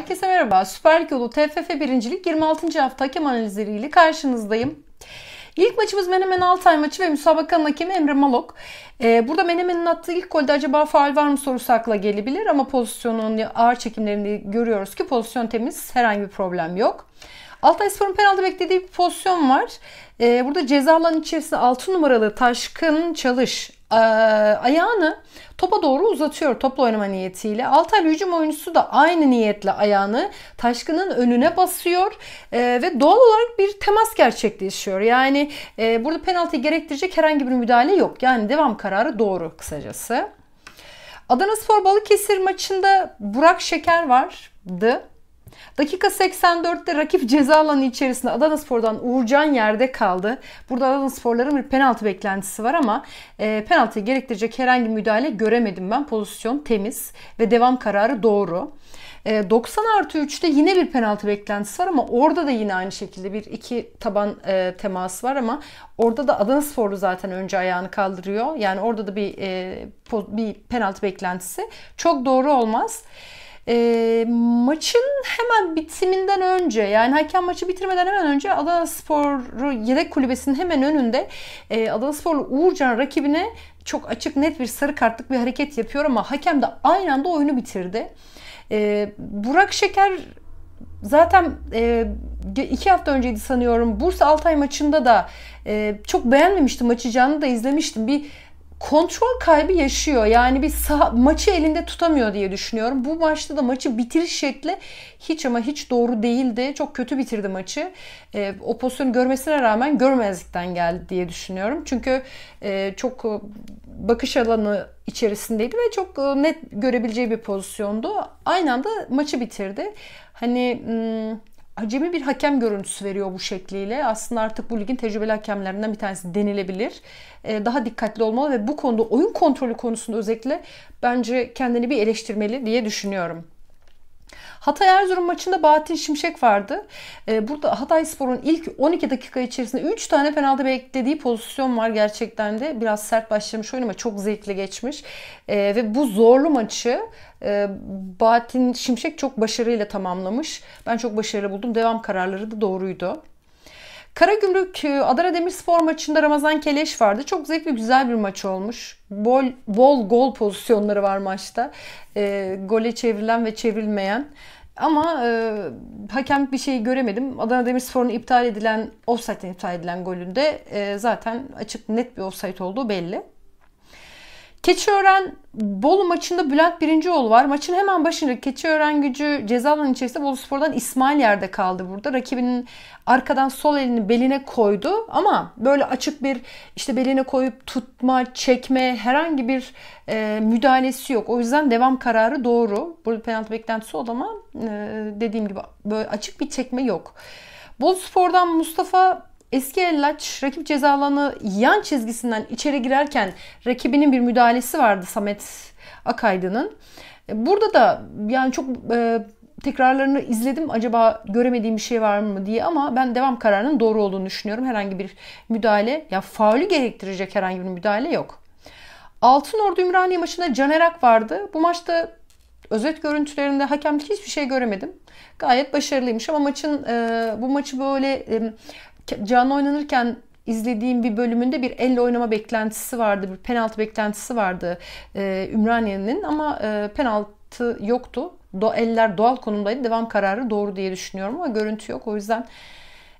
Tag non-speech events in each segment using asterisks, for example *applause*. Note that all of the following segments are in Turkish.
Herkese merhaba. Süper Lig yolu TFF birincilik 26. hafta hakem analizleriyle karşınızdayım. İlk maçımız Menemen Altay maçı ve müsabakanın hakemi Emre Malok. Ee, burada Menemen'in attığı ilk golde acaba faal var mı sorusu akla gelebilir ama pozisyonun ağır çekimlerini görüyoruz ki pozisyon temiz herhangi bir problem yok. Altay Spor'un penaltı beklediği bir pozisyon var. Ee, burada ceza alanın içerisinde 6 numaralı Taşkın Çalış ee, ayağını topa doğru uzatıyor topla oynama niyetiyle. Altaylı hücum oyuncusu da aynı niyetle ayağını Taşkın'ın önüne basıyor e, ve doğal olarak bir temas gerçekleşiyor. Yani e, burada penaltı gerektirecek herhangi bir müdahale yok. Yani devam kararı doğru kısacası. Adana Spor Balıkesir maçında Burak Şeker vardı. Dakika 84'te rakip ceza alanı içerisinde Adana Spor'dan Uğurcan yerde kaldı. Burada Adana Sporların bir penaltı beklentisi var ama e, penaltıyı gerektirecek herhangi müdahale göremedim ben. Pozisyon temiz ve devam kararı doğru. E, 90 artı 3'te yine bir penaltı beklentisi var ama orada da yine aynı şekilde bir iki taban e, teması var ama orada da Adana Sporlu zaten önce ayağını kaldırıyor. Yani orada da bir, e, bir penaltı beklentisi. Çok doğru olmaz. E, maçın hemen bitiminden önce yani hakem maçı bitirmeden hemen önce Adana Spor'u yedek kulübesinin hemen önünde e, Adana Sporlu Uğurcan rakibine çok açık net bir sarı kartlık bir hareket yapıyor ama hakem de aynı anda oyunu bitirdi. E, Burak Şeker zaten e, iki hafta önceydi sanıyorum Bursa Altay maçında da e, çok beğenmemiştim maçı canlı da izlemiştim. Bir kontrol kaybı yaşıyor. Yani bir saha, maçı elinde tutamıyor diye düşünüyorum. Bu maçta da maçı bitiriş şekli hiç ama hiç doğru değildi. Çok kötü bitirdi maçı. E, o pozisyonu görmesine rağmen görmezlikten geldi diye düşünüyorum. Çünkü e, çok e, bakış alanı içerisindeydi ve çok e, net görebileceği bir pozisyondu. Aynı anda maçı bitirdi. Hani... Hmm, acemi bir hakem görüntüsü veriyor bu şekliyle. Aslında artık bu ligin tecrübeli hakemlerinden bir tanesi denilebilir. E, daha dikkatli olmalı ve bu konuda oyun kontrolü konusunda özellikle bence kendini bir eleştirmeli diye düşünüyorum. Hatay Erzurum maçında Bahattin Şimşek vardı. Ee, burada Hatay Spor'un ilk 12 dakika içerisinde 3 tane penaltı beklediği pozisyon var gerçekten de. Biraz sert başlamış oyun ama çok zevkli geçmiş. Ee, ve bu zorlu maçı e, Bahattin Şimşek çok başarıyla tamamlamış. Ben çok başarılı buldum. Devam kararları da doğruydu. Karagümrük e, Adana Demirspor maçında Ramazan Keleş vardı. Çok zevkli güzel bir maç olmuş. Bol, bol gol pozisyonları var maçta. E, gole çevrilen ve çevrilmeyen. Ama e, hakem bir şey göremedim. Adana Demirspor'un iptal edilen, offside'den iptal edilen golünde e, zaten açık net bir offside olduğu belli. Keçiören Bolu maçında Bülent Birincioğlu var. Maçın hemen başında Keçiören gücü ceza alanı içerisinde Bolu Spor'dan İsmail yerde kaldı burada. Rakibinin arkadan sol elini beline koydu ama böyle açık bir işte beline koyup tutma, çekme herhangi bir e, müdahalesi yok. O yüzden devam kararı doğru. Burada penaltı beklentisi oldu ama e, dediğim gibi böyle açık bir çekme yok. Bolu Spor'dan Mustafa Eski el rakip ceza alanı yan çizgisinden içeri girerken rakibinin bir müdahalesi vardı Samet Akaydın'ın. E, burada da yani çok e, tekrarlarını izledim acaba göremediğim bir şey var mı diye ama ben devam kararının doğru olduğunu düşünüyorum. Herhangi bir müdahale ya faulü gerektirecek herhangi bir müdahale yok. Altın Ordu Ümraniye maçında Canerak vardı. Bu maçta özet görüntülerinde hakemlik hiçbir şey göremedim. Gayet başarılıymış ama maçın e, bu maçı böyle e, canlı oynanırken izlediğim bir bölümünde bir elle oynama beklentisi vardı. Bir penaltı beklentisi vardı e, Ümraniye'nin ama e, penaltı yoktu. Do, eller doğal konumdaydı. Devam kararı doğru diye düşünüyorum ama görüntü yok. O yüzden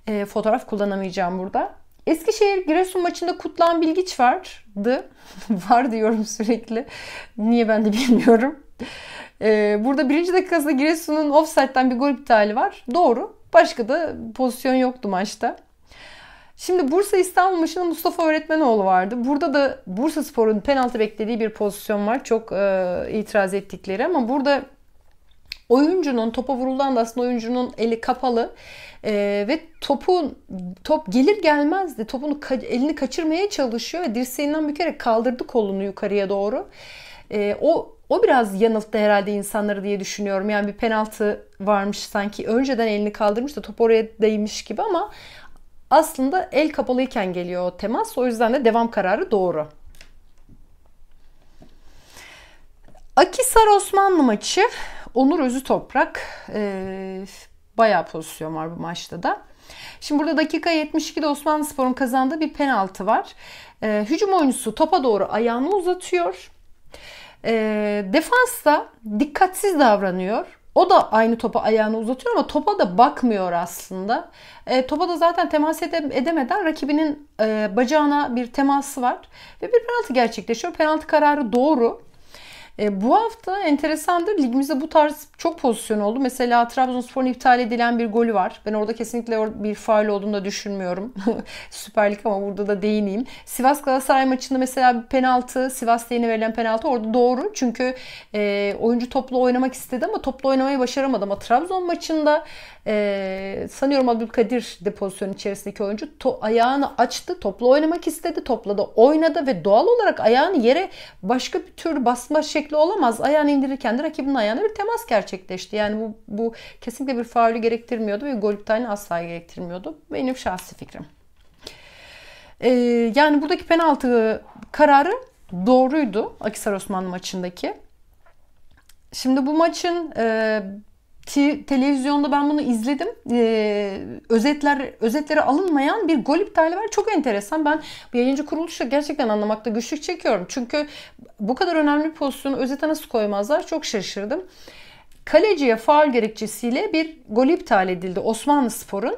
e, fotoğraf kullanamayacağım burada. Eskişehir Giresun maçında Kutlan Bilgiç vardı. *laughs* Var diyorum sürekli. Niye ben de bilmiyorum. Ee, burada birinci dakikasında Giresun'un offside'den bir gol iptali var. Doğru. Başka da pozisyon yoktu maçta. Şimdi Bursa İstanbul maçında Mustafa Öğretmenoğlu vardı. Burada da Bursa Spor'un penaltı beklediği bir pozisyon var. Çok e, itiraz ettikleri ama burada oyuncunun topa vurulan aslında oyuncunun eli kapalı e, ve topun top gelir gelmez de topunu ka- elini kaçırmaya çalışıyor ve dirseğinden bükerek kaldırdı kolunu yukarıya doğru. E, o o biraz yanılttı herhalde insanları diye düşünüyorum. Yani bir penaltı varmış sanki önceden elini kaldırmış da top oraya değmiş gibi ama aslında el kapalıyken geliyor o temas. O yüzden de devam kararı doğru. Akisar Osmanlı maçı. Onur Özü Toprak. Ee, bayağı pozisyon var bu maçta da. Şimdi burada dakika 72'de Osmanlı Spor'un kazandığı bir penaltı var. Ee, hücum oyuncusu topa doğru ayağını uzatıyor. Ee, defans da dikkatsiz davranıyor. O da aynı topa ayağını uzatıyor ama topa da bakmıyor aslında. E, topa da zaten temas edemeden rakibinin e, bacağına bir teması var. Ve bir penaltı gerçekleşiyor. Penaltı kararı doğru. E, bu hafta enteresandır. Ligimizde bu tarz çok pozisyon oldu. Mesela Trabzonspor'un iptal edilen bir golü var. Ben orada kesinlikle bir faal olduğunu da düşünmüyorum. *laughs* Süper Lig ama burada da değineyim. Sivas Galatasaray maçında mesela bir penaltı, Sivas yeni verilen penaltı orada doğru. Çünkü e, oyuncu toplu oynamak istedi ama toplu oynamayı başaramadı. Ama Trabzon maçında e, sanıyorum Abdülkadir de pozisyon içerisindeki oyuncu to- ayağını açtı. Toplu oynamak istedi. Topla da oynadı ve doğal olarak ayağını yere başka bir tür basma şekli istekli olamaz. Ayağını indirirken de rakibinin ayağına bir temas gerçekleşti. Yani bu, bu kesinlikle bir faulü gerektirmiyordu ve gol iptalini asla gerektirmiyordu. Benim şahsi fikrim. Ee, yani buradaki penaltı kararı doğruydu Akisar Osmanlı maçındaki. Şimdi bu maçın e, ki televizyonda ben bunu izledim. Ee, özetler özetleri alınmayan bir gol iptali var. Çok enteresan. Ben bu yayıncı kuruluşu gerçekten anlamakta güçlük çekiyorum. Çünkü bu kadar önemli bir pozisyonu özete nasıl koymazlar çok şaşırdım. Kaleciye faal gerekçesiyle bir gol iptal edildi Osmanlı Spor'un.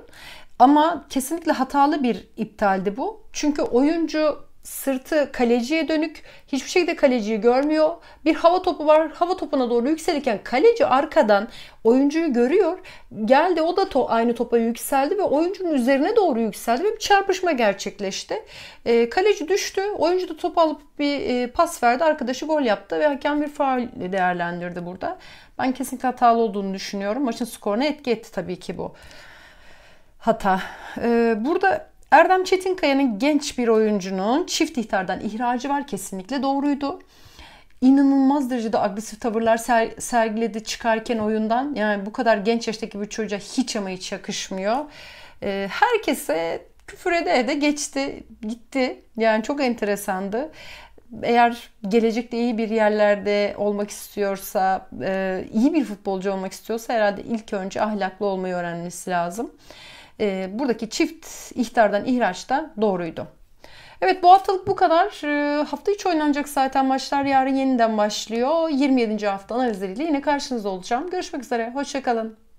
Ama kesinlikle hatalı bir iptaldi bu. Çünkü oyuncu sırtı kaleciye dönük. Hiçbir şekilde kaleciyi görmüyor. Bir hava topu var. Hava topuna doğru yükselirken kaleci arkadan oyuncuyu görüyor. Geldi o da to aynı topa yükseldi ve oyuncunun üzerine doğru yükseldi ve bir çarpışma gerçekleşti. E, kaleci düştü. Oyuncu da topu alıp bir e, pas verdi. Arkadaşı gol yaptı ve hakem bir faul değerlendirdi burada. Ben kesinlikle hatalı olduğunu düşünüyorum. Maçın skoruna etki etti tabii ki bu hata. E, burada Erdem Çetinkaya'nın genç bir oyuncunun çift ihtardan ihracı var kesinlikle doğruydu. İnanılmaz derecede agresif tavırlar ser- sergiledi çıkarken oyundan. Yani bu kadar genç yaştaki bir çocuğa hiç ama hiç yakışmıyor. Ee, herkese küfür ede de geçti, gitti. Yani çok enteresandı. Eğer gelecekte iyi bir yerlerde olmak istiyorsa, e, iyi bir futbolcu olmak istiyorsa herhalde ilk önce ahlaklı olmayı öğrenmesi lazım e, buradaki çift ihtardan ihraç da doğruydu. Evet bu haftalık bu kadar. Ee, hafta içi oynanacak zaten maçlar yarın yeniden başlıyor. 27. hafta analizleriyle yine karşınızda olacağım. Görüşmek üzere. Hoşçakalın.